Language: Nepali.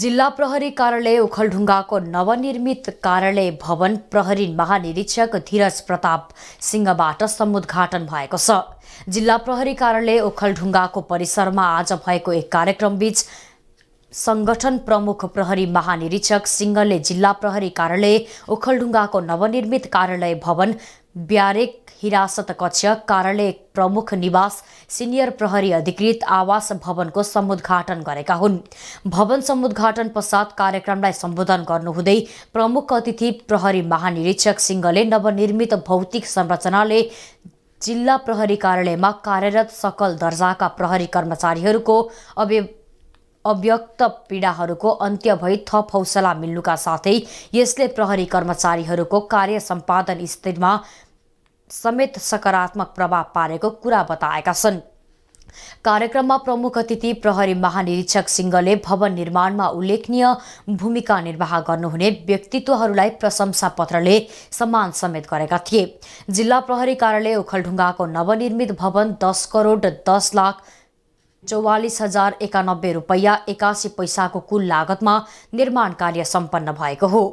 जिल्ला प्रहरी कार्यालय ओखलढुङ्गाको नवनिर्मित कार्यालय भवन प्रहरी महानिरीक्षक धीरज प्रताप सिंहबाट समुद्घाटन भएको छ जिल्ला प्रहरी कार्यालय ओखलढुङ्गाको परिसरमा आज भएको एक कार्यक्रमबीच संगठन प्रमुख प्रहरी महानिरीक्षक सिंहले जिल्ला प्रहरी कार्यालय ओखलढुङ्गाको नवनिर्मित कार्यालय भवन ब्यारेक हिरासत कक्ष कार्यालय प्रमुख निवास सिनियर प्रहरी अधिकृत आवास भवनको समुद्घाटन गरेका हुन् भवन समुद्घाटन पश्चात कार्यक्रमलाई सम्बोधन गर्नुहुँदै प्रमुख अतिथि प्रहरी महानिरीक्षक सिंहले नवनिर्मित भौतिक संरचनाले जिल्ला प्रहरी कार्यालयमा कार्यरत सकल दर्जाका प्रहरी कर्मचारीहरूको अभि अव्यक्त पीडाहरूको अन्त्य भई थप हौसला मिल्नुका साथै यसले प्रहरी कर्मचारीहरूको कार्य सम्पादन स्थितिमा समेत सकारात्मक प्रभाव पारेको कुरा बताएका छन् कार्यक्रममा प्रमुख अतिथि प्रहरी महानिरीक्षक सिंहले भवन निर्माणमा उल्लेखनीय भूमिका निर्वाह गर्नुहुने व्यक्तित्वहरूलाई प्रशंसा पत्रले सम्मान समेत गरेका थिए जिल्ला प्रहरी कार्यालय ओखलढुङ्गाको नवनिर्मित भवन दस करोड दस लाख चौवालिस हजार एकानब्बे रुपियाँ एकासी पैसाको कुल लागतमा निर्माण कार्य सम्पन्न भएको हो